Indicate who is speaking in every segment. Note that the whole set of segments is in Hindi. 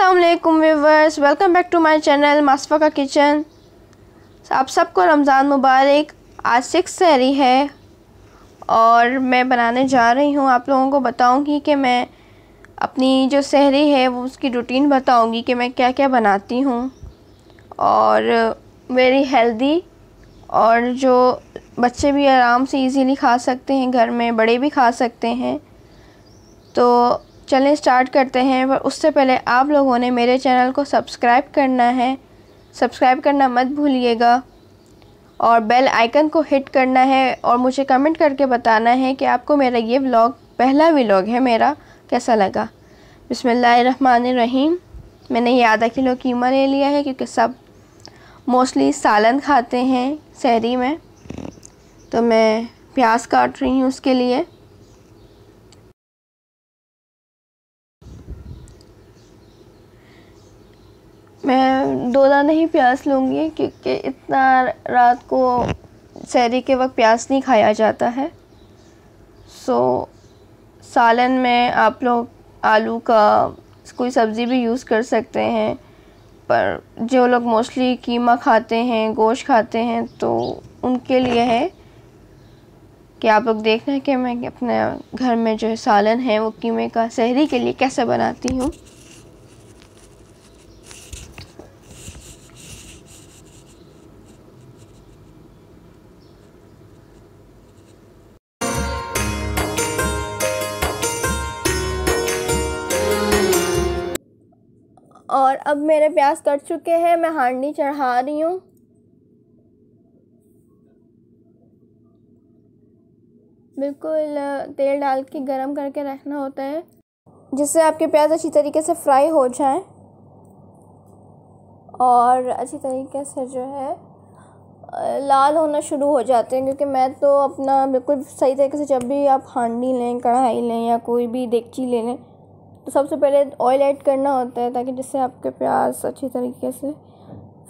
Speaker 1: Aslam viewers welcome back to my channel Masfa का किचन आप सबको रमज़ान मुबारक आज सिक्स सहरी है और मैं बनाने जा रही हूँ आप लोगों को बताऊँगी कि मैं अपनी जो सहरी है वो उसकी रूटीन बताऊँगी कि मैं क्या क्या बनाती हूँ और वेरी हेल्दी और जो बच्चे भी आराम से इजीली खा सकते हैं घर में बड़े भी खा सकते हैं तो चलें स्टार्ट करते हैं पर उससे पहले आप लोगों ने मेरे चैनल को सब्सक्राइब करना है सब्सक्राइब करना मत भूलिएगा और बेल आइकन को हिट करना है और मुझे कमेंट करके बताना है कि आपको मेरा ये व्लॉग पहला व्लॉग है मेरा कैसा लगा रहीम मैंने ये आधा किलो कीमा ले लिया है क्योंकि सब मोस्टली सालन खाते हैं शहरी में तो मैं प्याज काट रही हूँ उसके लिए मैं डोला नहीं प्यास लूँगी क्योंकि इतना रात को सहरी के वक्त प्यास नहीं खाया जाता है सो सालन में आप लोग आलू का कोई सब्ज़ी भी यूज़ कर सकते हैं पर जो लोग मोस्टली कीमा खाते हैं गोश्त खाते हैं तो उनके लिए है कि आप लोग देखना है कि मैं अपने घर में जो सालन है वो कीमे का सहरी के लिए कैसे बनाती हूँ और अब मेरे प्याज कट चुके हैं मैं हांडी चढ़ा रही हूँ बिल्कुल तेल डाल के गरम करके रखना होता है जिससे आपके प्याज अच्छी तरीके से फ्राई हो जाए और अच्छी तरीके से जो है लाल होना शुरू हो जाते हैं क्योंकि मैं तो अपना बिल्कुल सही तरीके से जब भी आप हांडी लें कढ़ाई लें या कोई भी देगची ले लें तो सबसे पहले ऑयल ऐड करना होता है ताकि जिससे आपके प्याज अच्छी तरीके से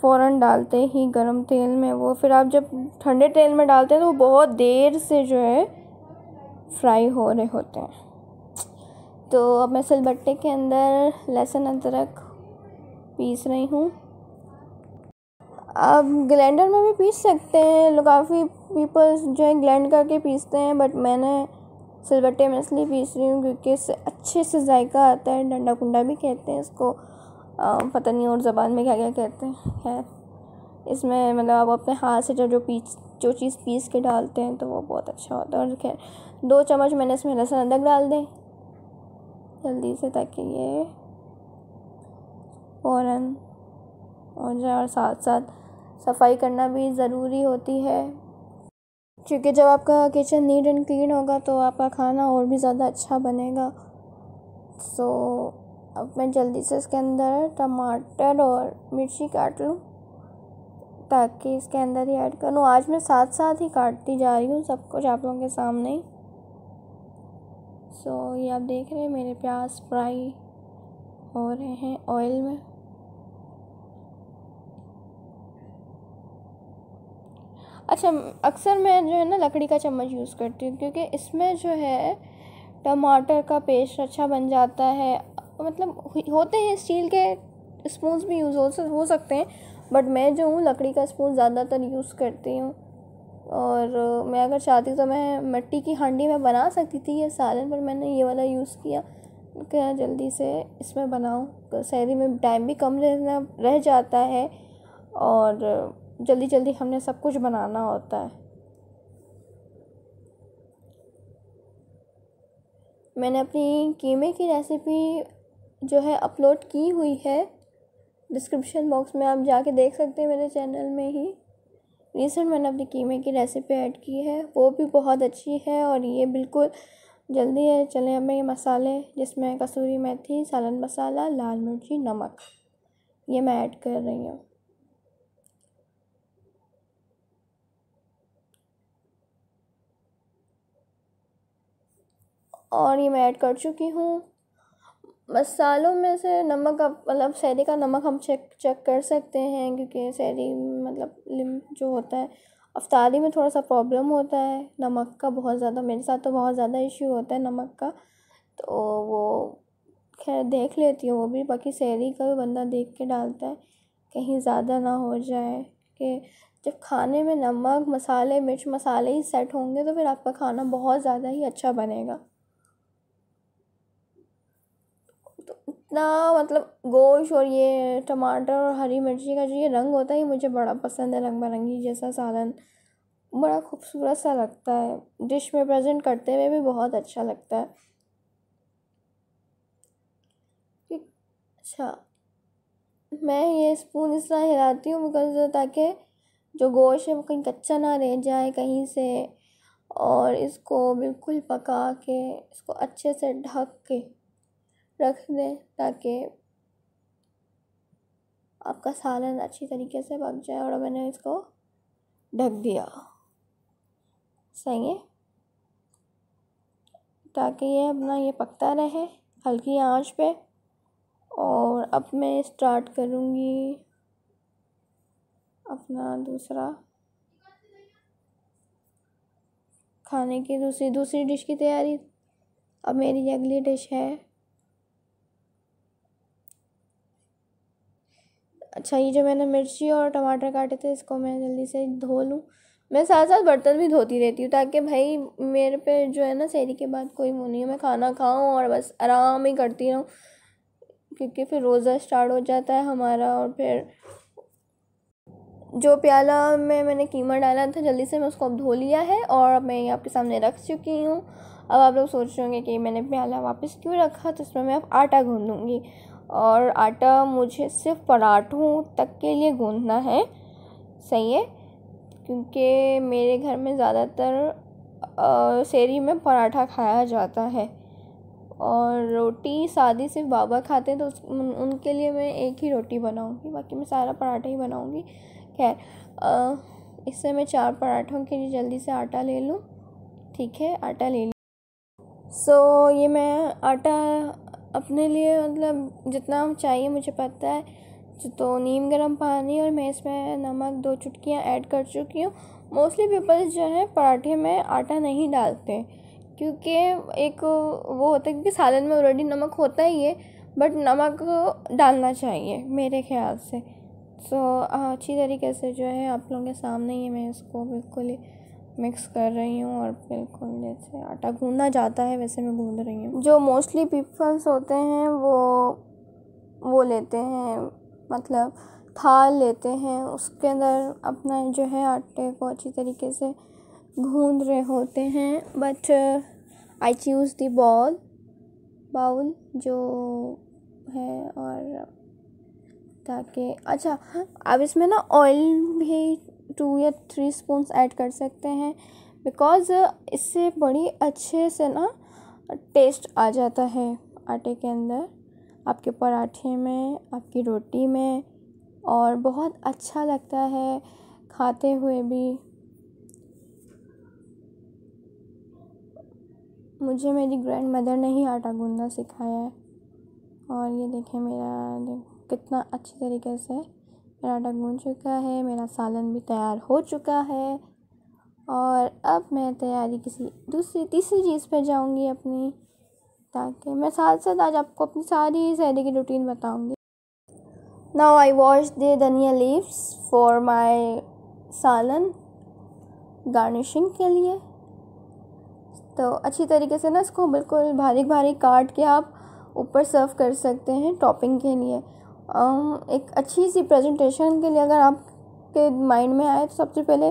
Speaker 1: फ़ौर डालते ही गर्म तेल में वो फिर आप जब ठंडे तेल में डालते हैं तो वो बहुत देर से जो है फ्राई हो रहे होते हैं तो अब मैं सिलबट्टे के अंदर लहसुन अदरक पीस रही हूँ आप ग्लैंडर में भी पीस सकते हैं काफ़ी पीपल्स जो है ग्लैंड करके पीसते हैं बट मैंने सिलबट्टे में इसलिए पीस रही हूँ क्योंकि इससे अच्छे से जायका आता है डंडा कुंडा भी कहते हैं इसको पता नहीं और ज़बान में क्या क्या कहते हैं खैर इसमें मतलब आप अपने हाथ से जो जो पीस जो चीज़ पीस के डालते हैं तो वो बहुत अच्छा होता है और खैर दो चम्मच मैंने इसमें लहसुन अदरक डाल दें जल्दी से ताकि ये फ़ौर हो जाए और साथ साथ सफाई करना भी ज़रूरी होती है क्योंकि जब आपका किचन नीट एंड क्लीन होगा तो आपका खाना और भी ज़्यादा अच्छा बनेगा सो so, अब मैं जल्दी से इसके अंदर टमाटर और मिर्ची काट लूँ ताकि इसके अंदर ही ऐड करूँ आज मैं साथ साथ ही काटती जा रही हूँ सब कुछ आप लोगों के सामने ही सो ये आप देख रहे हैं मेरे प्याज फ्राई हो रहे हैं ऑयल में अच्छा अक्सर मैं जो है ना लकड़ी का चम्मच यूज़ करती हूँ क्योंकि इसमें जो है टमाटर का पेस्ट अच्छा बन जाता है मतलब होते हैं स्टील के स्पून भी यूज़ हो हो सकते हैं बट मैं जो हूँ लकड़ी का स्पून ज़्यादातर यूज़ करती हूँ और मैं अगर चाहती तो मैं मिट्टी की हांडी में बना सकती थी ये सालन पर मैंने ये वाला यूज़ किया क्या जल्दी से इसमें बनाऊँ तो शहरी में टाइम भी कम रहना रह जाता है और जल्दी जल्दी हमने सब कुछ बनाना होता है मैंने अपनी कीमे की रेसिपी जो है अपलोड की हुई है डिस्क्रिप्शन बॉक्स में आप जाके देख सकते हैं मेरे चैनल में ही रिसेंट मैंने अपनी कीमे की रेसिपी ऐड की है वो भी बहुत अच्छी है और ये बिल्कुल जल्दी है चले हमें ये मसाले जिसमें कसूरी मेथी सालन मसाला लाल मिर्ची नमक ये मैं ऐड कर रही हूँ और ये मैं ऐड कर चुकी हूँ मसालों में से नमक अब मतलब सैरी का नमक हम चेक चेक कर सकते हैं क्योंकि सैरी मतलब लिम जो होता है अफ्तारी में थोड़ा सा प्रॉब्लम होता है नमक का बहुत ज़्यादा मेरे साथ तो बहुत ज़्यादा इश्यू होता है नमक का तो वो खैर देख लेती हूँ वो भी बाकी सैरी का भी बंदा देख के डालता है कहीं ज़्यादा ना हो जाए कि जब खाने में नमक मसाले मिर्च मसाले ही सेट होंगे तो फिर आपका खाना बहुत ज़्यादा ही अच्छा बनेगा इतना मतलब गोश्त और ये टमाटर और हरी मिर्ची का जो ये रंग होता है ये मुझे बड़ा पसंद है रंग बिरंगी जैसा सालन बड़ा खूबसूरत सा लगता है डिश में प्रेजेंट करते हुए भी बहुत अच्छा लगता है अच्छा मैं ये स्पून इस तरह हिलाती हूँ बिकॉज ताकि जो गोश है वो कहीं कच्चा ना रह जाए कहीं से और इसको बिल्कुल पका के इसको अच्छे से ढक के रख दें ताकि आपका सालन अच्छी तरीके से पक जाए और मैंने इसको ढक दिया सही है ताकि ये अपना ये पकता रहे हल्की आंच पे और अब मैं स्टार्ट करूँगी अपना दूसरा खाने की दूसरी दूसरी डिश की तैयारी अब मेरी अगली डिश है अच्छा ये जो मैंने मिर्ची और टमाटर काटे थे इसको मैं जल्दी से धो लूँ मैं साथ साथ बर्तन भी धोती रहती हूँ ताकि भाई मेरे पे जो है ना सैरी के बाद कोई वो नहीं है मैं खाना खाऊँ और बस आराम ही करती रहूँ क्योंकि फिर रोज़ा स्टार्ट हो जाता है हमारा और फिर जो प्याला में मैंने कीमा डाला था जल्दी से मैं उसको अब धो लिया है और मैं आपके सामने रख चुकी हूँ अब आप लोग सोच रहे होंगे कि मैंने प्याला वापस क्यों रखा तो इसमें मैं अब आटा लूँगी और आटा मुझे सिर्फ पराठों तक के लिए गूँधना है सही है क्योंकि मेरे घर में ज़्यादातर शेरी में पराठा खाया जाता है और रोटी सादी सिर्फ बाबा खाते हैं तो उस, उन, उनके लिए मैं एक ही रोटी बनाऊंगी बाकी मैं सारा पराठा ही बनाऊंगी खैर इससे मैं चार पराठों के लिए जल्दी से आटा ले लूँ ठीक है आटा ले लूँ सो so, ये मैं आटा अपने लिए मतलब जितना चाहिए मुझे पता है तो नीम गर्म पानी और मैं इसमें नमक दो चुटकियाँ ऐड कर चुकी हूँ मोस्टली पीपल जो है पराठे में आटा नहीं डालते क्योंकि एक वो होता है क्योंकि सालन में ऑलरेडी नमक होता ही है बट नमक डालना चाहिए मेरे ख्याल से सो so, अच्छी तरीके से जो है आप लोगों के सामने ही मैं इसको बिल्कुल ही मिक्स कर रही हूँ और बिल्कुल जैसे आटा गूंदा जाता है वैसे मैं गूंद रही हूँ जो मोस्टली पीपल्स होते हैं वो वो लेते हैं मतलब थाल लेते हैं उसके अंदर अपना जो है आटे को अच्छी तरीके से गूंद रहे होते हैं but I choose the ball bowl जो है और ताकि अच्छा अब इसमें ना ऑयल भी टू या थ्री स्पून ऐड कर सकते हैं बिकॉज़ uh, इससे बड़ी अच्छे से ना टेस्ट आ जाता है आटे के अंदर आपके पराठे में आपकी रोटी में और बहुत अच्छा लगता है खाते हुए भी मुझे मेरी ग्रैंड मदर ने ही आटा गूंदना सिखाया है और ये देखें मेरा कितना अच्छी तरीके से पराठा गून चुका है मेरा सालन भी तैयार हो चुका है और अब मैं तैयारी किसी दूसरी तीसरी चीज़ पे जाऊंगी अपनी ताकि मैं साथ साथ आज आपको अपनी सारी सहरी की रूटीन बताऊंगी now I wash the dhania leaves for my salan garnishing के लिए तो अच्छी तरीके से ना इसको बिल्कुल भारी भारी काट के आप ऊपर सर्व कर सकते हैं टॉपिंग के लिए एक अच्छी सी प्रेजेंटेशन के लिए अगर आपके माइंड में आए तो सबसे पहले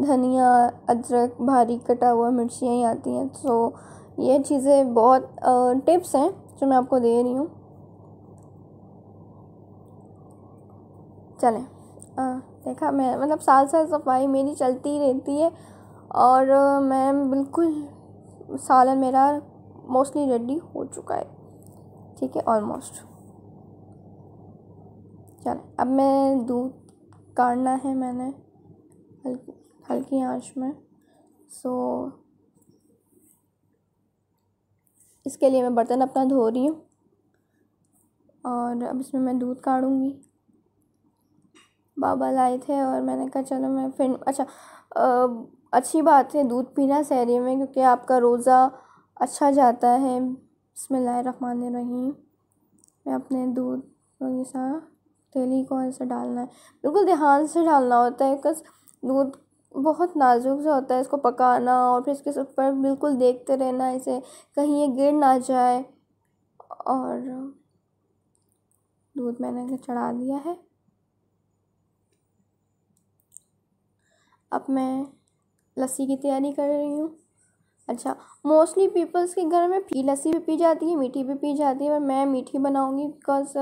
Speaker 1: धनिया अदरक भारी कटा हुआ मिर्चियाँ ही आती हैं सो तो ये चीज़ें बहुत टिप्स हैं जो मैं आपको दे रही हूँ चलें देखा मैं मतलब साल साल सफाई मेरी चलती रहती है और मैं बिल्कुल सालन मेरा मोस्टली रेडी हो चुका है ठीक है ऑलमोस्ट चल अब मैं दूध काटना है मैंने हल्की हल्की आँच में सो इसके लिए मैं बर्तन अपना धो रही हूँ और अब इसमें मैं दूध काढ़ूँगी बाबा लाए थे और मैंने कहा चलो मैं फिर अच्छा आ, अच्छी बात है दूध पीना सहरी में क्योंकि आपका रोज़ा अच्छा जाता है इसमें रखमान रही मैं अपने दूध वगैरह तिली कौन सा डालना है बिल्कुल ध्यान से डालना होता है बिकॉज दूध बहुत नाजुक सा होता है इसको पकाना और फिर इसके ऊपर बिल्कुल देखते रहना इसे कहीं ये गिर ना जाए और दूध मैंने चढ़ा दिया है अब मैं लस्सी की तैयारी कर रही हूँ अच्छा मोस्टली पीपल्स के घर में पी लस्सी भी पी जाती है मीठी भी पी जाती है पर मैं मीठी बनाऊँगी बिकॉज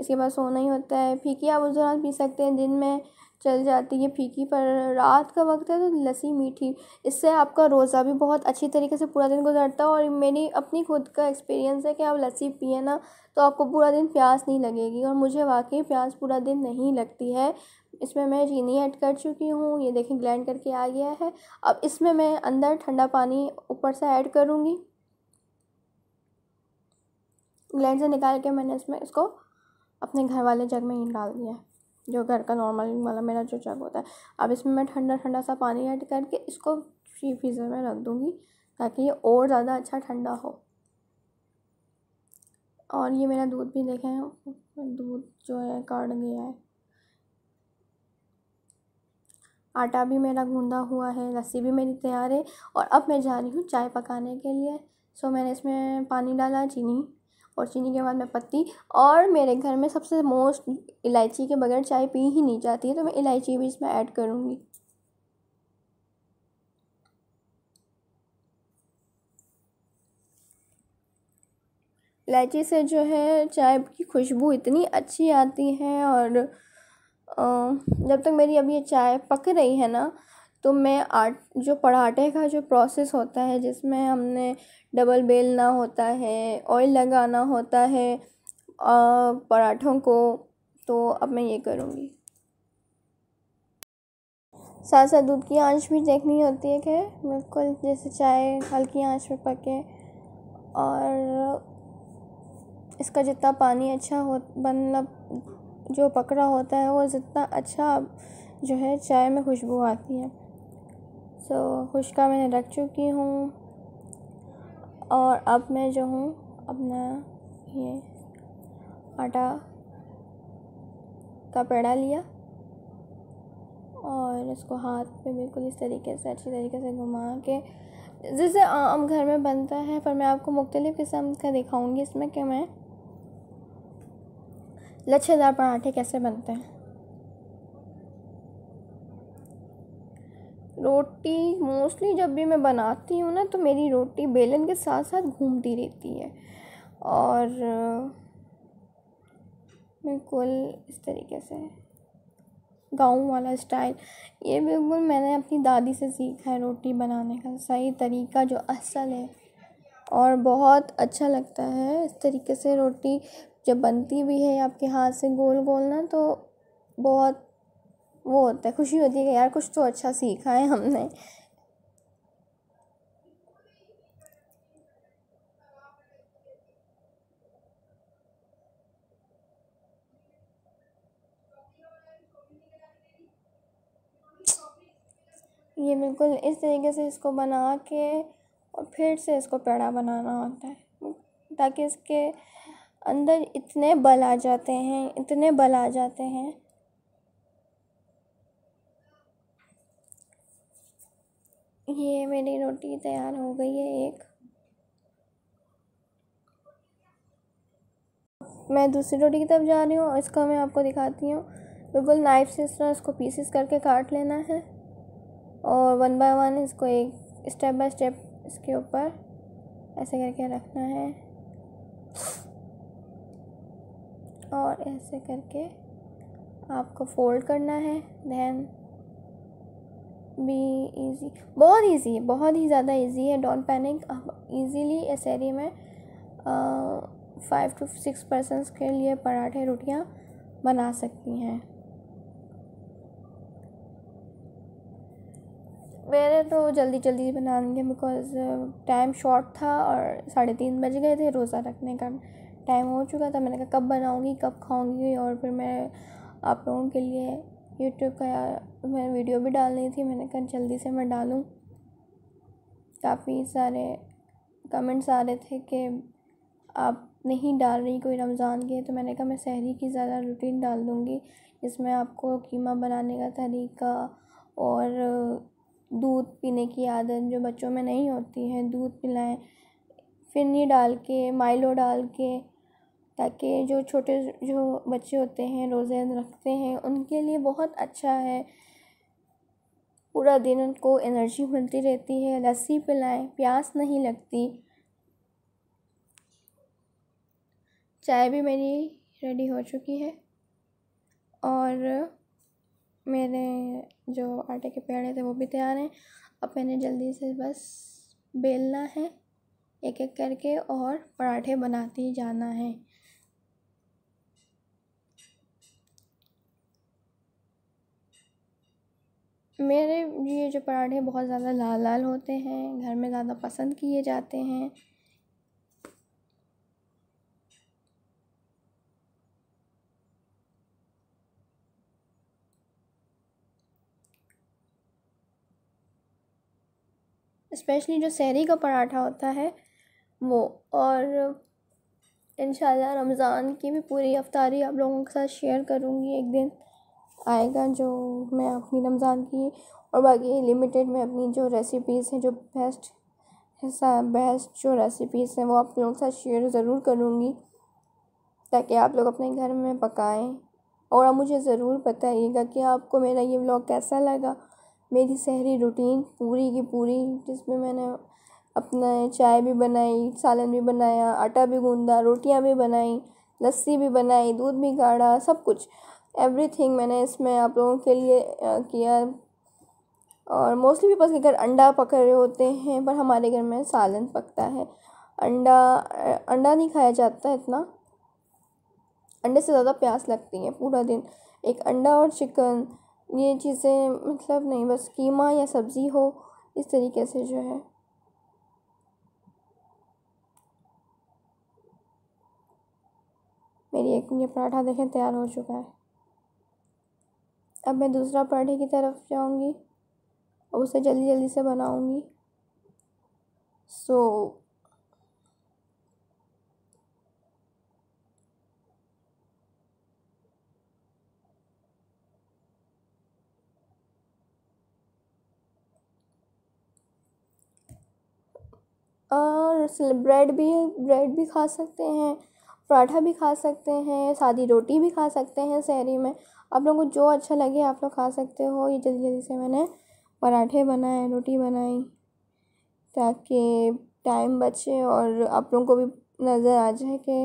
Speaker 1: इसके बाद सोना ही होता है फीकी आप उस दौरान पी सकते हैं दिन में चल जाती है फीकी पर रात का वक्त है तो लस्सी मीठी इससे आपका रोज़ा भी बहुत अच्छी तरीके से पूरा दिन गुजरता है और मेरी अपनी खुद का एक्सपीरियंस है कि आप लस्सी पिए ना तो आपको पूरा दिन प्यास नहीं लगेगी और मुझे वाकई प्यास पूरा दिन नहीं लगती है इसमें मैं चीनी ऐड कर चुकी हूँ ये देखें ग्लैंड करके आ गया है अब इसमें मैं अंदर ठंडा पानी ऊपर से ऐड करूँगी ग्लैंड से निकाल के मैंने इसमें इसको अपने घर वाले जग में ही डाल दिया जो घर का नॉर्मल मतलब वाला मेरा जो जग होता है अब इसमें मैं ठंडा ठंडा सा पानी ऐड करके इसको फ्री फ्रीज़र में रख दूँगी ताकि ये और ज़्यादा अच्छा ठंडा हो और ये मेरा दूध भी देखें दूध जो है काट गया है आटा भी मेरा गूंदा हुआ है लस्सी भी मेरी तैयार है और अब मैं जा रही हूँ चाय पकाने के लिए सो मैंने इसमें पानी डाला चीनी और चीनी के बाद मैं पत्ती और मेरे घर में सबसे मोस्ट इलायची के बगैर चाय पी ही नहीं जाती है तो मैं इलायची भी इसमें ऐड करूँगी इलायची से जो है चाय की खुशबू इतनी अच्छी आती है और जब तक मेरी अभी ये चाय पक रही है ना तो मैं आट जो पराठे का जो प्रोसेस होता है जिसमें हमने डबल बेलना होता है ऑयल लगाना होता है पराठों को तो अब मैं ये करूँगी साथ साथ दूध की आंच भी देखनी होती है कि बिल्कुल जैसे चाय हल्की आंच पे पके और इसका जितना पानी अच्छा हो मतलब जो पकड़ा होता है वो जितना अच्छा जो है चाय में खुशबू आती है सो खुशका मैंने रख चुकी हूँ और अब मैं जो हूँ अपना ये आटा का पेड़ा लिया और इसको हाथ पे बिल्कुल इस तरीके से अच्छी तरीके से घुमा के जैसे आम घर में बनता है पर मैं आपको मुख्तलिफ़ किस्म का दिखाऊंगी इसमें कि मैं लच्छेदार पराठे कैसे बनते हैं रोटी मोस्टली जब भी मैं बनाती हूँ ना तो मेरी रोटी बेलन के साथ साथ घूमती रहती है और बिल्कुल इस तरीके से गाँव वाला स्टाइल ये बिल्कुल मैंने अपनी दादी से सीखा है रोटी बनाने का सही तरीका जो असल है और बहुत अच्छा लगता है इस तरीके से रोटी जब बनती भी है आपके हाथ से गोल गोल ना तो बहुत वो होता है खुशी होती है कि यार कुछ तो अच्छा सीखा है हमने ये बिल्कुल इस तरीके से इसको बना के और फिर से इसको पेड़ा बनाना होता है ताकि इसके अंदर इतने बल आ जाते हैं इतने बल आ जाते हैं ये मेरी रोटी तैयार हो गई है एक मैं दूसरी रोटी की तरफ जा रही हूँ इसको मैं आपको दिखाती हूँ बिल्कुल नाइफ से इस तरह इसको पीसेस करके काट लेना है और वन बाय वन इसको एक स्टेप बाय स्टेप इसके ऊपर ऐसे करके रखना है और ऐसे करके आपको फोल्ड करना है दैन बी ईज़ी बहुत ईजी है बहुत ही ज़्यादा ईजी है डोंट पैनिक आप ईजीली इस एरिए में फाइव टू सिक्स पर्सनस के लिए पराठे रोटियां बना सकती हैं मेरे तो जल्दी जल्दी बना के बिकॉज टाइम शॉर्ट था और साढ़े तीन बज गए थे रोज़ा रखने का टाइम हो चुका था मैंने कहा कब बनाऊँगी कब खाऊँगी और फिर मैं आप लोगों के लिए यूट्यूब का मैं वीडियो भी डालनी थी मैंने कहा जल्दी से मैं डालूँ काफ़ी सारे कमेंट्स आ रहे थे कि आप नहीं डाल रही कोई रमज़ान के तो मैंने कहा मैं सहरी की ज़्यादा रूटीन डाल दूँगी जिसमें आपको कीमा बनाने का तरीका और दूध पीने की आदत जो बच्चों में नहीं होती है दूध पिलाएं फिर नहीं डाल के माइलो डाल के ताकि जो छोटे जो बच्चे होते हैं रोज़े रखते हैं उनके लिए बहुत अच्छा है पूरा दिन उनको एनर्जी मिलती रहती है लस्सी पिलाएं प्यास नहीं लगती चाय भी मेरी रेडी हो चुकी है और मेरे जो आटे के पेड़े थे वो भी तैयार हैं अब मैंने जल्दी से बस बेलना है एक एक करके और पराठे बनाते जाना है मेरे लिए जो पराठे बहुत ज़्यादा लाल लाल होते हैं घर में ज़्यादा पसंद किए जाते हैं स्पेशली जो शहरी का पराठा होता है वो और इन रमज़ान की भी पूरी अफ्तारी आप लोगों के साथ शेयर करूँगी एक दिन आएगा जो मैं अपनी रमज़ान की और बाकी लिमिटेड में अपनी जो रेसिपीज़ हैं जो बेस्ट बेस्ट जो रेसिपीज़ हैं वो आप लोगों के साथ शेयर ज़रूर करूँगी ताकि आप लोग अपने घर में पकाएं और आप मुझे ज़रूर बताइएगा कि आपको मेरा ये व्लॉग कैसा लगा मेरी शहरी रूटीन पूरी की पूरी जिसमें मैंने अपना चाय भी बनाई सालन भी बनाया आटा भी गूंदा रोटियां भी बनाई लस्सी भी बनाई दूध भी गाढ़ा सब कुछ एवरीथिंग मैंने इसमें आप लोगों के लिए किया और मोस्टली पीपल्स के घर अंडा पक रहे होते हैं पर हमारे घर में सालन पकता है अंडा अंडा नहीं खाया जाता इतना अंडे से ज़्यादा प्यास लगती है पूरा दिन एक अंडा और चिकन ये चीज़ें मतलब नहीं बस कीमा या सब्ज़ी हो इस तरीके से जो है मेरी एक ये पराठा देखें तैयार हो चुका है अब मैं दूसरा पराठे की तरफ जाऊंगी और उसे जल्दी जल्दी से बनाऊंगी सो so, और ब्रेड भी ब्रेड भी खा सकते हैं पराठा भी खा सकते हैं सादी रोटी भी खा सकते हैं शहरी में आप लोगों को जो अच्छा लगे आप लोग खा सकते हो ये जल्दी जल्दी से मैंने पराठे बनाए रोटी बनाई ताकि टाइम बचे और आप लोगों को भी नज़र आ जाए कि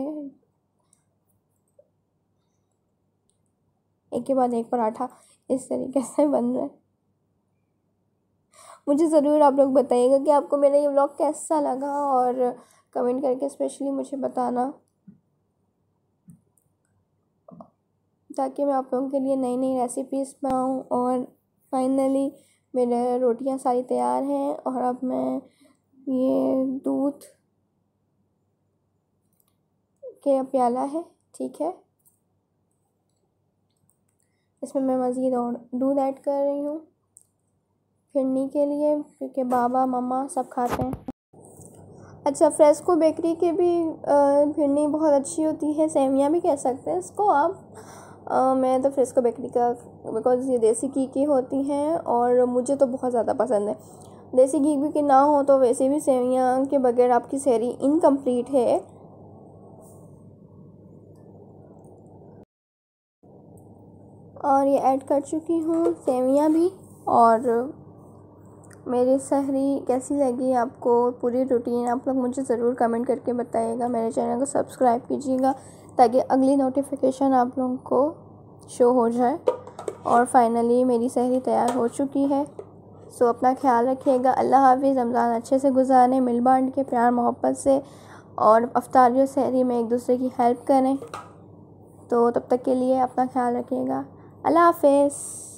Speaker 1: एक के बाद एक पराठा इस तरीके से बन रहा है मुझे ज़रूर आप लोग बताइएगा कि आपको मेरा ये ब्लॉग कैसा लगा और कमेंट करके स्पेशली मुझे बताना ताकि मैं आप लोगों के लिए नई नई रेसिपीज़ बनाऊँ और फाइनली मेरे रोटियां सारी तैयार हैं और अब मैं ये दूध के प्याला है ठीक है इसमें मैं मज़ीद और दूध ऐड कर रही हूँ फिरनी के लिए क्योंकि बाबा मम्मा सब खाते हैं अच्छा फ्रेस्को बेकरी के भी फिरनी बहुत अच्छी होती है सेवियाँ भी कह सकते हैं इसको आप मैं तो फ्रेस्को बेकरी का बिकॉज ये देसी घी की होती हैं और मुझे तो बहुत ज़्यादा पसंद है देसी घी भी की ना हो तो वैसे भी सेवियाँ के बगैर आपकी सैरी इनकम्प्लीट है और ये ऐड कर चुकी हूँ सेवियाँ भी और मेरी सहरी कैसी लगी आपको पूरी रूटीन आप लोग मुझे ज़रूर कमेंट करके बताइएगा मेरे चैनल को सब्सक्राइब कीजिएगा ताकि अगली नोटिफिकेशन आप लोगों को शो हो जाए और फाइनली मेरी सहरी तैयार हो चुकी है सो अपना ख्याल रखिएगा अल्लाह हाफिज़ रमज़ान अच्छे से गुजारें मिल बांट के प्यार मोहब्बत से और अफ्तारी और सहरी में एक दूसरे की हेल्प करें तो तब तक के लिए अपना ख्याल रखिएगा अल्लाह हाफिज़